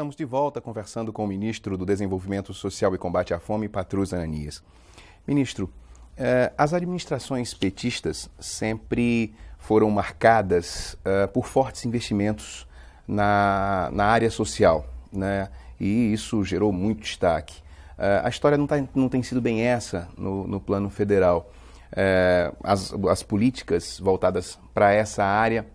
Estamos de volta conversando com o ministro do Desenvolvimento Social e Combate à Fome, Patrus Ananias. Ministro, eh, as administrações petistas sempre foram marcadas eh, por fortes investimentos na, na área social, né? e isso gerou muito destaque. Eh, a história não, tá, não, tem sido bem essa no, no plano federal. Eh, as, as políticas voltadas para essa área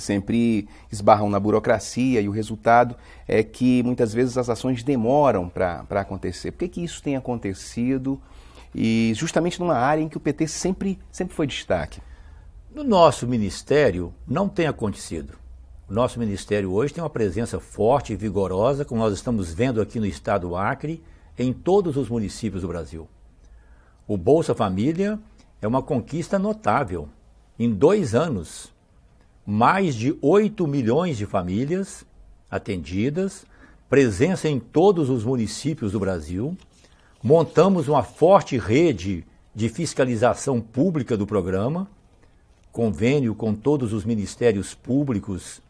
sempre esbarram na burocracia e o resultado é que muitas vezes as ações demoram para acontecer. Por que, que isso tem acontecido e justamente numa área em que o PT sempre, sempre foi destaque? No nosso ministério não tem acontecido. O nosso ministério hoje tem uma presença forte e vigorosa, como nós estamos vendo aqui no estado do Acre, em todos os municípios do Brasil. O Bolsa Família é uma conquista notável. Em dois anos, mais de 8 milhões de famílias atendidas, presença em todos os municípios do Brasil. Montamos uma forte rede de fiscalização pública do programa, convênio com todos os ministérios públicos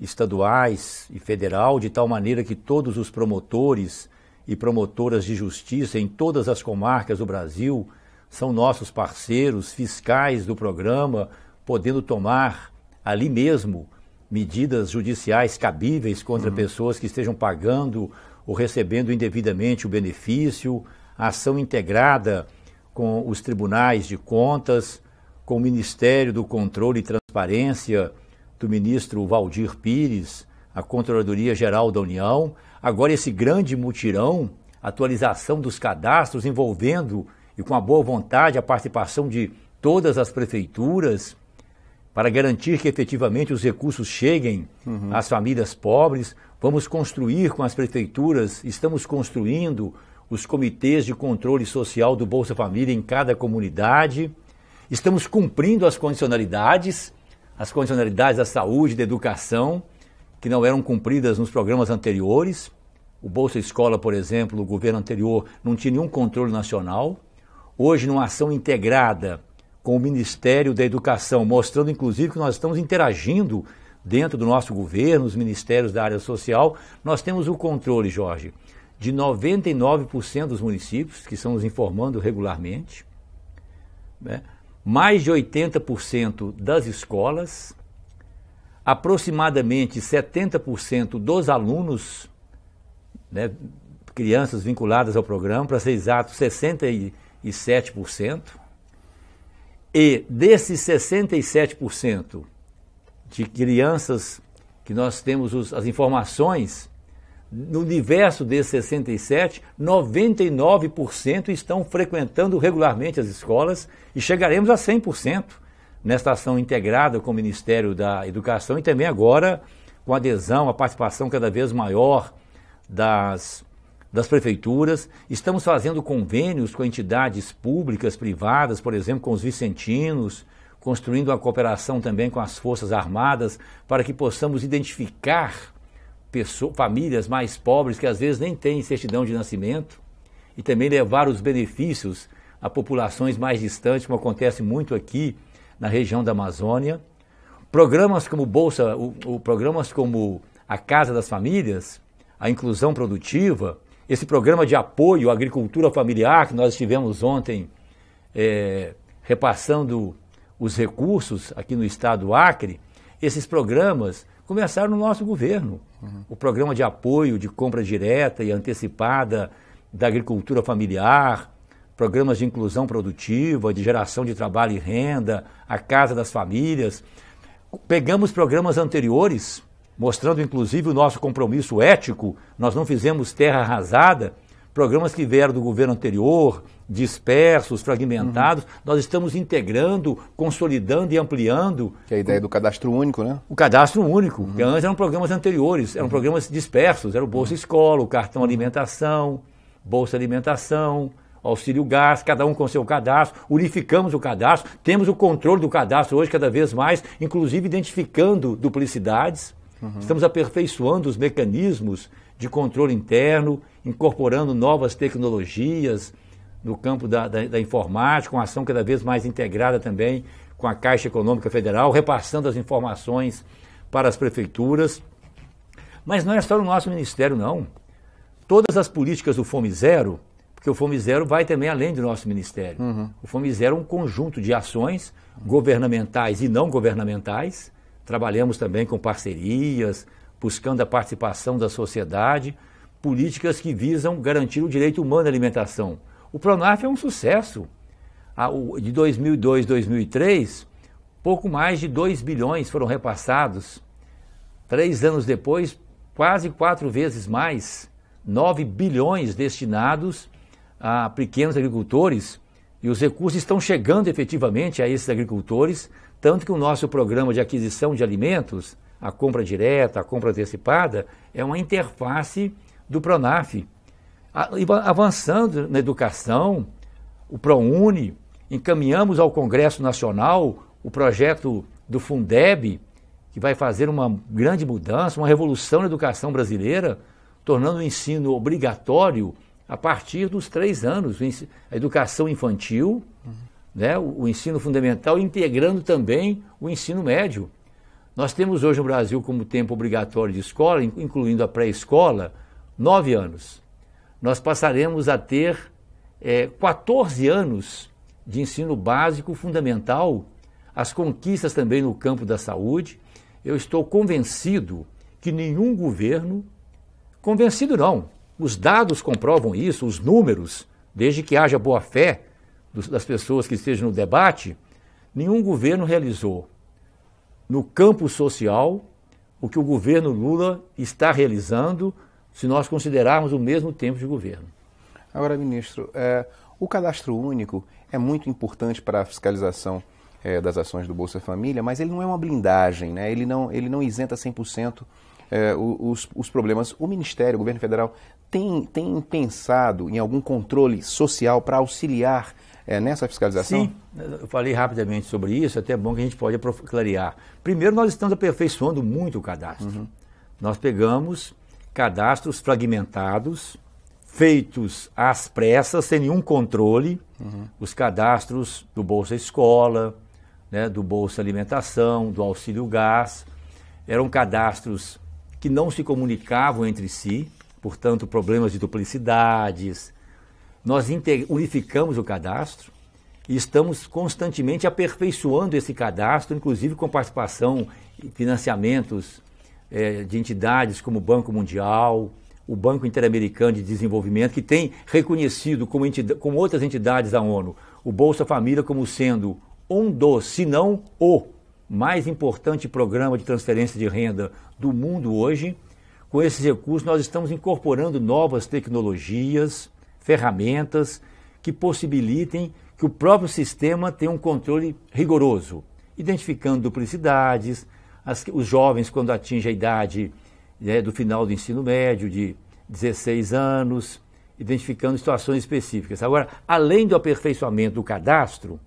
estaduais e federal, de tal maneira que todos os promotores e promotoras de justiça em todas as comarcas do Brasil são nossos parceiros fiscais do programa, podendo tomar ali mesmo medidas judiciais cabíveis contra uhum. pessoas que estejam pagando ou recebendo indevidamente o benefício, ação integrada com os tribunais de contas, com o Ministério do Controle e Transparência do ministro Valdir Pires, a Controladoria Geral da União, agora esse grande mutirão, atualização dos cadastros envolvendo e com a boa vontade a participação de todas as prefeituras, para garantir que efetivamente os recursos cheguem uhum. às famílias pobres. Vamos construir com as prefeituras, estamos construindo os comitês de controle social do Bolsa Família em cada comunidade. Estamos cumprindo as condicionalidades, as condicionalidades da saúde, da educação, que não eram cumpridas nos programas anteriores. O Bolsa Escola, por exemplo, o governo anterior não tinha nenhum controle nacional. Hoje, numa ação integrada com o Ministério da Educação, mostrando inclusive que nós estamos interagindo dentro do nosso governo, os ministérios da área social. Nós temos o controle, Jorge, de 99% dos municípios, que estão nos informando regularmente, né? mais de 80% das escolas, aproximadamente 70% dos alunos, né, crianças vinculadas ao programa, para ser exato, 67%. E desses 67% de crianças que nós temos os, as informações, no universo desses 67, 99% estão frequentando regularmente as escolas e chegaremos a 100% nesta ação integrada com o Ministério da Educação e também agora com a adesão, a participação cada vez maior das das prefeituras, estamos fazendo convênios com entidades públicas, privadas, por exemplo, com os vicentinos, construindo a cooperação também com as Forças Armadas, para que possamos identificar pessoas, famílias mais pobres que às vezes nem têm certidão de nascimento e também levar os benefícios a populações mais distantes, como acontece muito aqui na região da Amazônia. Programas como Bolsa, o, o programas como a Casa das Famílias, a inclusão produtiva, esse programa de apoio à agricultura familiar que nós estivemos ontem é, repassando os recursos aqui no estado do Acre, esses programas começaram no nosso governo. Uhum. O programa de apoio de compra direta e antecipada da agricultura familiar, programas de inclusão produtiva, de geração de trabalho e renda, a Casa das Famílias. Pegamos programas anteriores mostrando inclusive o nosso compromisso ético. Nós não fizemos terra arrasada, programas que vieram do governo anterior, dispersos, fragmentados, uhum. nós estamos integrando, consolidando e ampliando. Que é a ideia do cadastro único, né? O cadastro único, uhum. que antes eram programas anteriores, eram uhum. programas dispersos, era o Bolsa uhum. Escola, o Cartão uhum. Alimentação, Bolsa Alimentação, Auxílio Gás, cada um com seu cadastro, unificamos o cadastro, temos o controle do cadastro hoje cada vez mais, inclusive identificando duplicidades Uhum. Estamos aperfeiçoando os mecanismos de controle interno, incorporando novas tecnologias no campo da, da, da informática, uma ação cada vez mais integrada também com a Caixa Econômica Federal, repassando as informações para as prefeituras. Mas não é só no nosso ministério, não. Todas as políticas do Fome Zero, porque o Fome Zero vai também além do nosso ministério. Uhum. O Fome Zero é um conjunto de ações governamentais e não governamentais Trabalhamos também com parcerias, buscando a participação da sociedade, políticas que visam garantir o direito humano à alimentação. O Pronaf é um sucesso. De 2002 2003, pouco mais de 2 bilhões foram repassados. Três anos depois, quase quatro vezes mais, 9 bilhões destinados a pequenos agricultores. E os recursos estão chegando efetivamente a esses agricultores tanto que o nosso programa de aquisição de alimentos, a compra direta, a compra antecipada, é uma interface do PRONAF. Avançando na educação, o PROUNI, encaminhamos ao Congresso Nacional o projeto do Fundeb, que vai fazer uma grande mudança, uma revolução na educação brasileira, tornando o ensino obrigatório a partir dos três anos, a educação infantil, uhum né, o, ensino fundamental, integrando também o ensino médio. Nós temos hoje no Brasil como tempo obrigatório de escola, incluindo a pré-escola, nove anos. Nós passaremos a ter é, 14 anos de ensino básico fundamental, as conquistas também no campo da saúde. Eu estou convencido que nenhum governo, convencido não, os dados comprovam isso, os números, desde que haja boa fé das pessoas que estejam no debate, nenhum governo realizou no campo social o que o governo Lula está realizando, se nós considerarmos o mesmo tempo de governo. Agora, ministro, é, o cadastro único é muito importante para a fiscalização é, das ações do Bolsa Família, mas ele não é uma blindagem, né? ele, não, ele não isenta 100%. É, os, os, problemas. O Ministério, o governo federal, tem, tem pensado em algum controle social para auxiliar é nessa fiscalização? Sim, eu falei rapidamente sobre isso, até é bom que a gente pode clarear. Primeiro, nós estamos aperfeiçoando muito o cadastro. Uhum. Nós pegamos cadastros fragmentados, feitos às pressas, sem nenhum controle, uhum. os cadastros do Bolsa Escola, né, do Bolsa Alimentação, do Auxílio Gás, eram cadastros que não se comunicavam entre si, portanto, problemas de duplicidades, nós unificamos o cadastro e estamos constantemente aperfeiçoando esse cadastro, inclusive com participação e financiamentos é, de entidades como o Banco Mundial, o Banco Interamericano de Desenvolvimento, que tem reconhecido como, entidade, como outras entidades da ONU o Bolsa Família como sendo um dos, se não o mais importante programa de transferência de renda do mundo hoje. Com esses recursos, nós estamos incorporando novas tecnologias, ferramentas que possibilitem que o próprio sistema tenha um controle rigoroso, identificando duplicidades, as, os jovens quando atingem a idade né, do final do ensino médio, de 16 anos, identificando situações específicas. Agora, além do aperfeiçoamento do cadastro,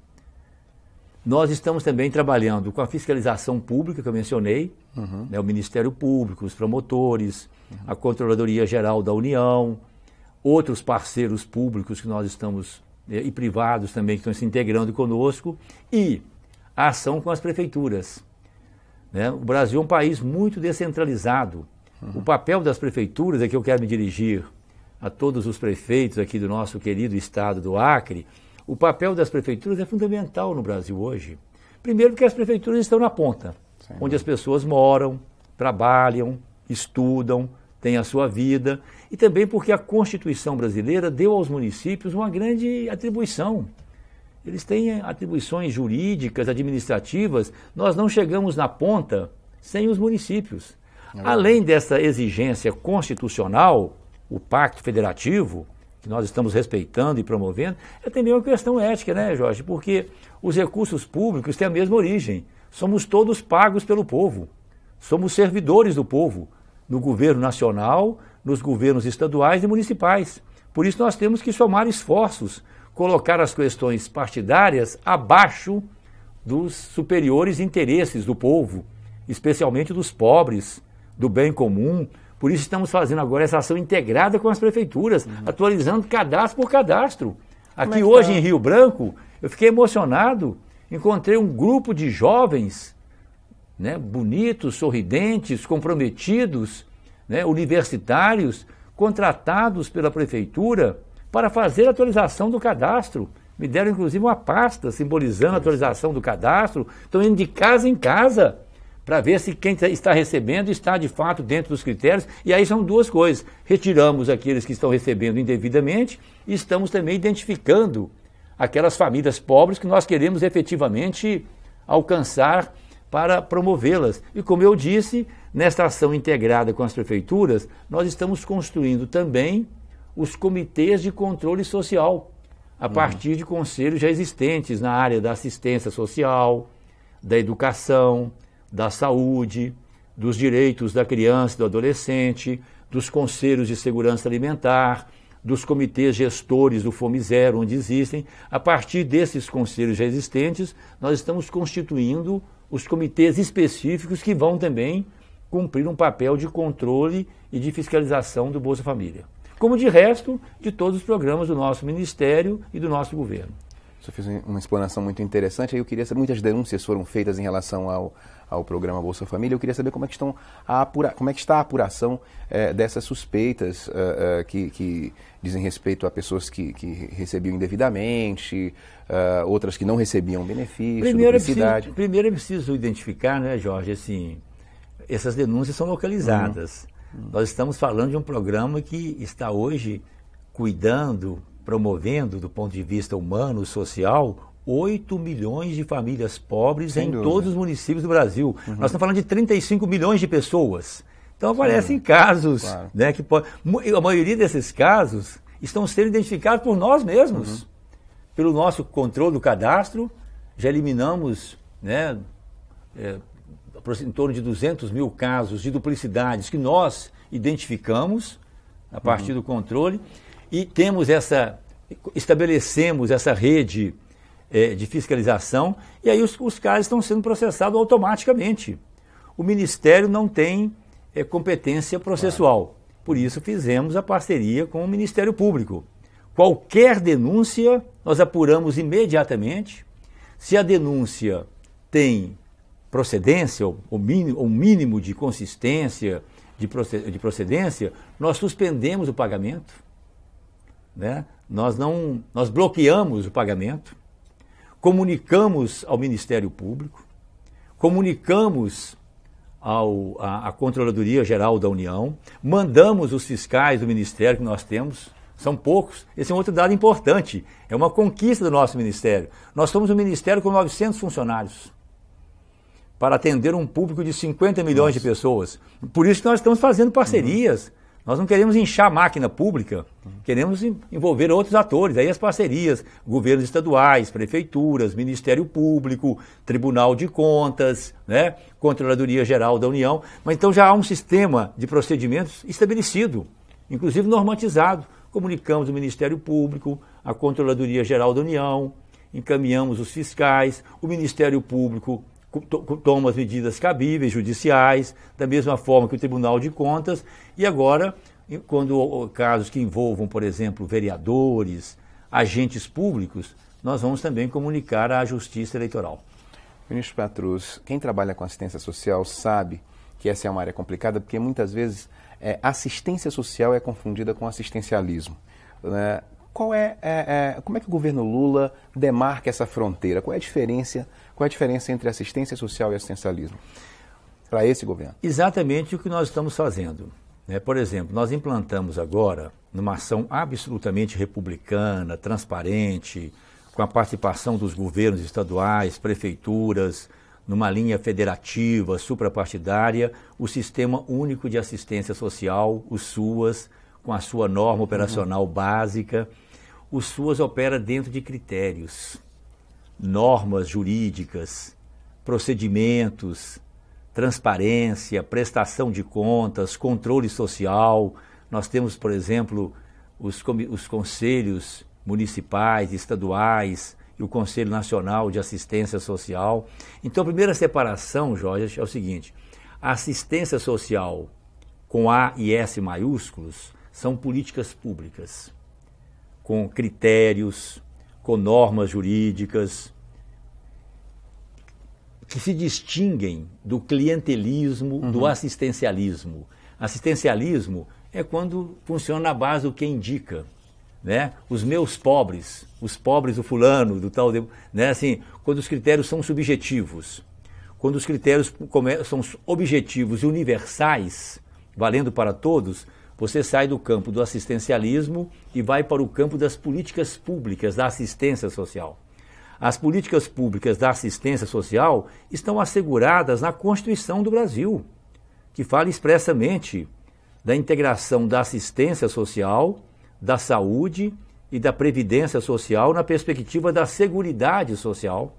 nós estamos também trabalhando com a fiscalização pública que eu mencionei, uhum. né, o Ministério Público, os promotores, uhum. a Controladoria Geral da União, outros parceiros públicos que nós estamos eh, e privados também que estão se integrando conosco e a ação com as prefeituras. Né? O Brasil é um país muito descentralizado. Uhum. O papel das prefeituras é que eu quero me dirigir a todos os prefeitos aqui do nosso querido estado do Acre. O papel das prefeituras é fundamental no Brasil hoje. Primeiro, porque as prefeituras estão na ponta, Sim. onde as pessoas moram, trabalham, estudam, tem a sua vida, e também porque a Constituição brasileira deu aos municípios uma grande atribuição. Eles têm atribuições jurídicas, administrativas, nós não chegamos na ponta sem os municípios. É Além dessa exigência constitucional, o Pacto Federativo, que nós estamos respeitando e promovendo, é também uma questão ética, né, Jorge? Porque os recursos públicos têm a mesma origem. Somos todos pagos pelo povo, somos servidores do povo, no governo nacional, nos governos estaduais e municipais. Por isso, nós temos que somar esforços, colocar as questões partidárias abaixo dos superiores interesses do povo, especialmente dos pobres, do bem comum. Por isso, estamos fazendo agora essa ação integrada com as prefeituras, uhum. atualizando cadastro por cadastro. Aqui é hoje, tá? em Rio Branco, eu fiquei emocionado. Encontrei um grupo de jovens né, bonitos, sorridentes, comprometidos, né, universitários, contratados pela prefeitura para fazer a atualização do cadastro. Me deram inclusive uma pasta simbolizando a atualização do cadastro. Estão indo de casa em casa para ver se quem tá, está recebendo está de fato dentro dos critérios. E aí são duas coisas: retiramos aqueles que estão recebendo indevidamente e estamos também identificando aquelas famílias pobres que nós queremos efetivamente alcançar para promovê-las. E como eu disse, nesta ação integrada com as prefeituras, nós estamos construindo também os comitês de controle social, a uhum. partir de conselhos já existentes na área da assistência social, da educação, da saúde, dos direitos da criança e do adolescente, dos conselhos de segurança alimentar, dos comitês gestores do Fome Zero, onde existem. A partir desses conselhos já existentes, nós estamos constituindo os comitês específicos que vão também cumprir um papel de controle e de fiscalização do Bolsa Família, como de resto de todos os programas do nosso Ministério e do nosso governo. Você fez uma explanação muito interessante. Eu queria saber, muitas denúncias foram feitas em relação ao, ao programa Bolsa Família. Eu queria saber como é que, estão a apura, como é que está a apuração eh, dessas suspeitas eh, eh, que, que, dizem respeito a pessoas que, que recebiam indevidamente, outras que não recebiam benefício, primeiro é, primeiro é preciso identificar, né, Jorge, assim, essas denúncias são localizadas. Uhum. Nós estamos falando de um programa que está hoje cuidando promovendo, do ponto de vista humano, social, 8 milhões de famílias pobres Sem em dúvida. todos os municípios do Brasil. Uhum. Nós estamos falando de 35 milhões de pessoas. Então aparecem Sim, casos, claro. né, que pode, a maioria desses casos estão sendo identificados por nós mesmos. Uhum. Pelo nosso controle do cadastro, já eliminamos, né, é, em torno de 200 mil casos de duplicidades que nós identificamos a partir uhum. do controle. E temos essa, estabelecemos essa rede é, de fiscalização e aí os, os caras estão sendo processados automaticamente. O Ministério não tem é, competência processual. Claro. Por isso fizemos a parceria com o Ministério Público. Qualquer denúncia, nós apuramos imediatamente. Se a denúncia tem procedência, ou mínimo, ou mínimo de consistência de procedência, nós suspendemos o pagamento né? nós, não, nós bloqueamos o pagamento, comunicamos ao Ministério Público, comunicamos ao, a, a Controladoria Geral da União, mandamos os fiscais do Ministério que nós temos, são poucos. Esse é um outro dado importante. É uma conquista do nosso ministério. Nós somos um ministério com 900 funcionários para atender um público de 50 milhões Nossa. de pessoas. Por isso que nós estamos fazendo parcerias. Uhum. Nós não queremos inchar a máquina pública, queremos envolver outros atores, aí as parcerias, governos estaduais, prefeituras, Ministério Público, Tribunal de Contas, né, Controladoria Geral da União. Mas então já há um sistema de procedimentos estabelecido, inclusive normatizado. Comunicamos o Ministério Público, a Controladoria Geral da União, encaminhamos os fiscais, o Ministério Público toma as medidas cabíveis, judiciais, da mesma forma que o Tribunal de Contas, e agora, quando casos que envolvam, por exemplo, vereadores, agentes públicos, nós vamos também comunicar à Justiça Eleitoral. Ministro Patrus, quem trabalha com assistência social sabe que essa é uma área complicada, porque muitas vezes é, assistência social é confundida com assistencialismo. Né? Qual é, é, é, como é que o governo Lula demarca essa fronteira? Qual é a diferença qual é a diferença entre assistência social e assistencialismo para esse governo? Exatamente o que nós estamos fazendo. Né? Por exemplo, nós implantamos agora, numa ação absolutamente republicana, transparente, com a participação dos governos estaduais, prefeituras, numa linha federativa, suprapartidária, o Sistema Único de Assistência Social, o SUAS, com a sua norma operacional uhum. básica. O SUAS opera dentro de critérios normas jurídicas, procedimentos, transparência, prestação de contas, controle social. Nós temos, por exemplo, os, os conselhos municipais, estaduais e o Conselho Nacional de Assistência Social. Então, a primeira separação, Jorge, é o seguinte: a assistência social com A e S maiúsculos são políticas públicas, com critérios, com normas jurídicas que se distinguem do clientelismo, uhum. do assistencialismo. Assistencialismo é quando funciona na base do que indica. Né? Os meus pobres, os pobres do fulano, do tal, né? assim, quando os critérios são subjetivos, quando os critérios são objetivos e universais, valendo para todos, você sai do campo do assistencialismo e vai para o campo das políticas públicas da assistência social. As políticas públicas da assistência social estão asseguradas na Constituição do Brasil, que fala expressamente da integração da assistência social, da saúde e da previdência social na perspectiva da seguridade social.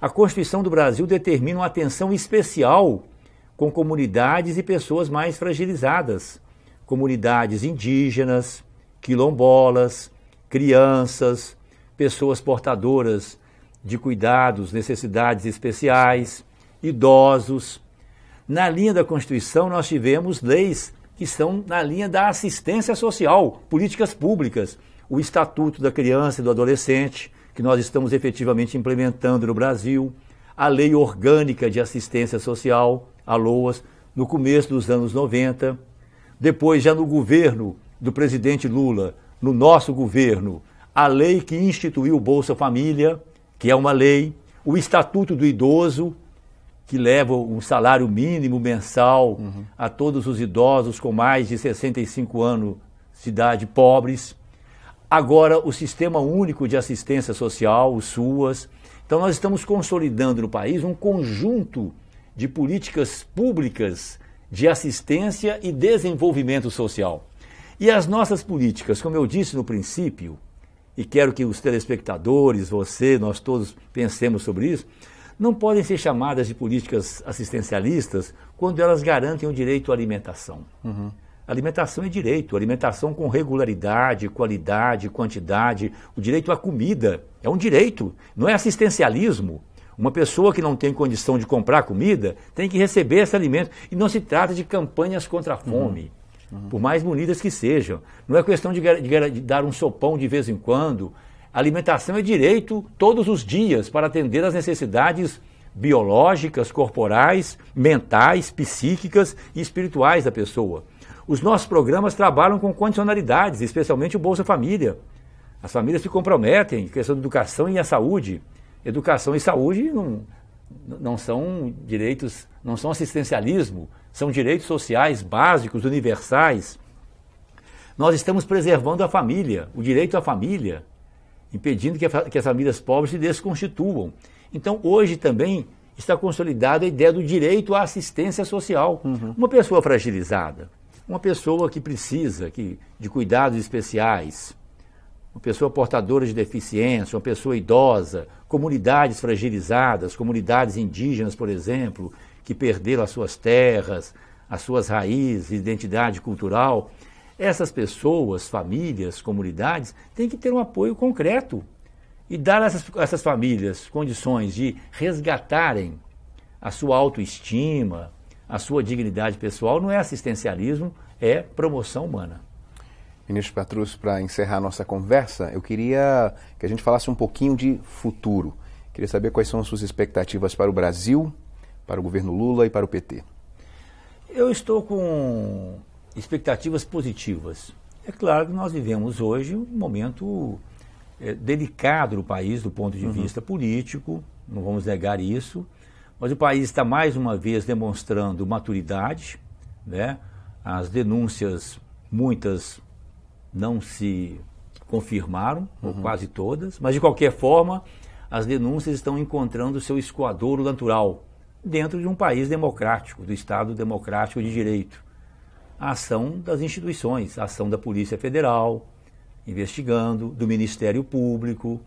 A Constituição do Brasil determina uma atenção especial com comunidades e pessoas mais fragilizadas comunidades indígenas, quilombolas, crianças, pessoas portadoras de cuidados, necessidades especiais, idosos. Na linha da Constituição, nós tivemos leis que estão na linha da assistência social, políticas públicas, o Estatuto da Criança e do Adolescente, que nós estamos efetivamente implementando no Brasil, a Lei Orgânica de Assistência Social, a LOAS, no começo dos anos 90 depois, já no governo do presidente Lula, no nosso governo, a lei que instituiu o Bolsa Família, que é uma lei, o Estatuto do Idoso, que leva um salário mínimo mensal uhum. a todos os idosos com mais de 65 anos de idade pobres. Agora, o Sistema Único de Assistência Social, o SUAS. Então, nós estamos consolidando no país um conjunto de políticas públicas de assistência e desenvolvimento social. E as nossas políticas, como eu disse no princípio, e quero que os telespectadores, você, nós todos pensemos sobre isso, não podem ser chamadas de políticas assistencialistas quando elas garantem o direito à alimentação. Uhum. Alimentação é direito, alimentação com regularidade, qualidade, quantidade, o direito à comida é um direito, não é assistencialismo. Uma pessoa que não tem condição de comprar comida tem que receber esse alimento. E não se trata de campanhas contra a uhum. fome, uhum. por mais bonitas que sejam. Não é questão de, de, de dar um sopão de vez em quando. A alimentação é direito todos os dias para atender às necessidades biológicas, corporais, mentais, psíquicas e espirituais da pessoa. Os nossos programas trabalham com condicionalidades, especialmente o Bolsa Família. As famílias se comprometem em questão de educação e a saúde. Educação e saúde não, não são direitos, não são assistencialismo, são direitos sociais básicos, universais. Nós estamos preservando a família, o direito à família, impedindo que, a, que as famílias pobres se desconstituam. Então, hoje também está consolidada a ideia do direito à assistência social. Uhum. Uma pessoa fragilizada, uma pessoa que precisa que, de cuidados especiais, uma pessoa portadora de deficiência, uma pessoa idosa, comunidades fragilizadas, comunidades indígenas, por exemplo, que perderam as suas terras, as suas raízes, identidade cultural. Essas pessoas, famílias, comunidades têm que ter um apoio concreto e dar a essas, essas famílias condições de resgatarem a sua autoestima, a sua dignidade pessoal. Não é assistencialismo, é promoção humana. Ministro Patrus, para encerrar a nossa conversa, eu queria que a gente falasse um pouquinho de futuro. Queria saber quais são as suas expectativas para o Brasil, para o governo Lula e para o PT. Eu estou com expectativas positivas. É claro que nós vivemos hoje um momento é, delicado no país do ponto de uhum. vista político, não vamos negar isso, mas o país está mais uma vez demonstrando maturidade, né? as denúncias, muitas não se confirmaram, uhum. ou quase todas, mas de qualquer forma, as denúncias estão encontrando seu escoadouro natural dentro de um país democrático, do Estado democrático de direito. A ação das instituições, a ação da Polícia Federal, investigando, do Ministério Público,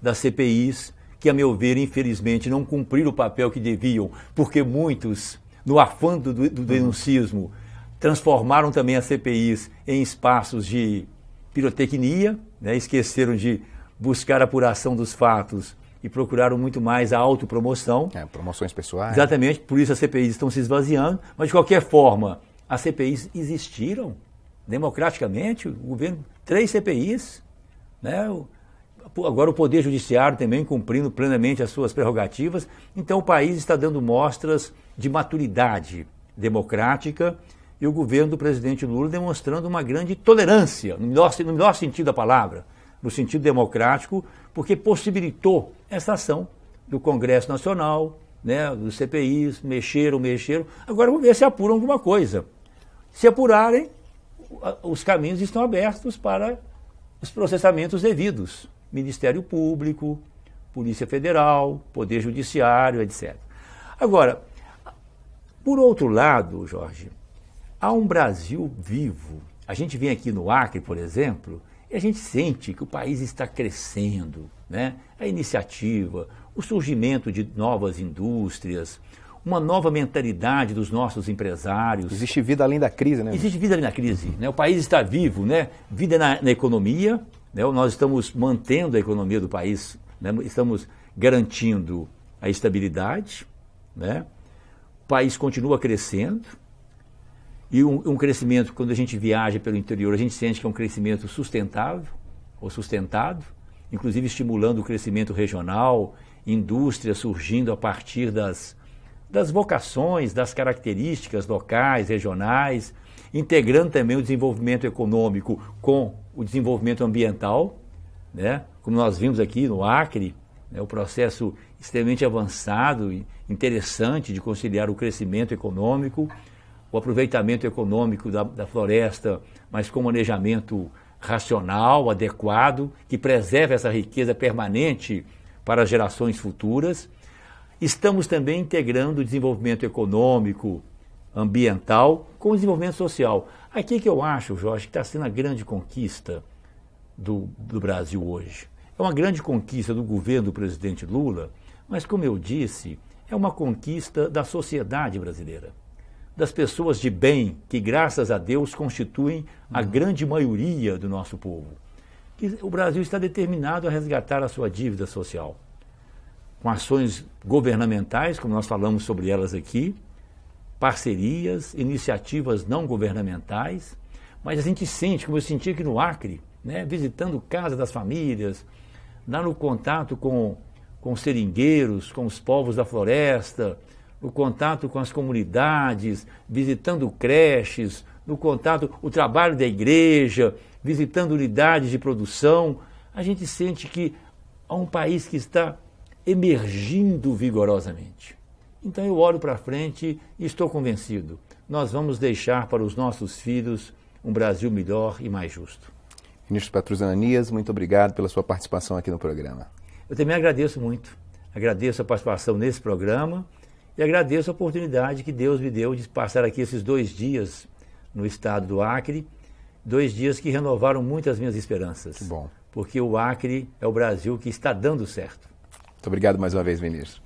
das CPIs, que, a meu ver, infelizmente, não cumpriram o papel que deviam, porque muitos, no afã do uhum. denuncismo, transformaram também as CPIs em espaços de pirotecnia, né? esqueceram de buscar a apuração dos fatos e procuraram muito mais a autopromoção. É, promoções pessoais. Exatamente, por isso as CPIs estão se esvaziando, mas de qualquer forma, as CPIs existiram democraticamente, o governo, três CPIs, né? agora o Poder Judiciário também cumprindo plenamente as suas prerrogativas. Então o país está dando mostras de maturidade democrática e o governo do presidente Lula demonstrando uma grande tolerância, no melhor, no melhor sentido da palavra, no sentido democrático, porque possibilitou essa ação do Congresso Nacional, né, dos CPIs, mexeram, mexeram. Agora vamos ver se apuram alguma coisa. Se apurarem, os caminhos estão abertos para os processamentos devidos. Ministério Público, Polícia Federal, Poder Judiciário, etc. Agora, por outro lado, Jorge, Há um Brasil vivo. A gente vem aqui no Acre, por exemplo, e a gente sente que o país está crescendo, né? A iniciativa, o surgimento de novas indústrias, uma nova mentalidade dos nossos empresários. Existe vida além da crise, né? Existe vida além da crise. Né? O país está vivo, né? Vida na, na economia, né? nós estamos mantendo a economia do país, né? estamos garantindo a estabilidade, né? o país continua crescendo, e um, um crescimento, quando a gente viaja pelo interior, a gente sente que é um crescimento sustentável ou sustentado, inclusive estimulando o crescimento regional, indústria surgindo a partir das, das vocações, das características locais, regionais, integrando também o desenvolvimento econômico com o desenvolvimento ambiental, né? como nós vimos aqui no Acre, né? o processo extremamente avançado e interessante de conciliar o crescimento econômico o aproveitamento econômico da, da floresta, mas com manejamento racional, adequado, que preserve essa riqueza permanente para gerações futuras. Estamos também integrando o desenvolvimento econômico, ambiental, com o desenvolvimento social. Aqui que eu acho, Jorge, que está sendo a grande conquista do, do Brasil hoje. É uma grande conquista do governo do presidente Lula, mas, como eu disse, é uma conquista da sociedade brasileira das pessoas de bem, que graças a Deus constituem a uhum. grande maioria do nosso povo. Que o Brasil está determinado a resgatar a sua dívida social. Com ações governamentais, como nós falamos sobre elas aqui, parcerias, iniciativas não governamentais, mas a gente sente, como eu senti aqui no Acre, né, visitando casa das famílias, lá no contato com, com os seringueiros, com os povos da floresta, no contato com as comunidades, visitando creches, no contato, o trabalho da igreja, visitando unidades de produção, a gente sente que há um país que está emergindo vigorosamente. Então eu olho para frente e estou convencido, nós vamos deixar para os nossos filhos um Brasil melhor e mais justo. Ministro Patruzano Anias, muito obrigado pela sua participação aqui no programa. Eu também agradeço muito. Agradeço a participação nesse programa e agradeço a oportunidade que Deus me deu de passar aqui esses dois dias no estado do Acre, dois dias que renovaram muitas minhas esperanças. Que bom. Porque o Acre é o Brasil que está dando certo. Muito obrigado mais uma vez, ministro.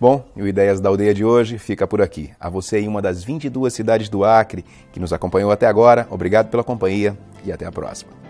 Bom, e o Ideias da Aldeia de hoje fica por aqui. A você em uma das 22 cidades do Acre que nos acompanhou até agora, obrigado pela companhia e até a próxima.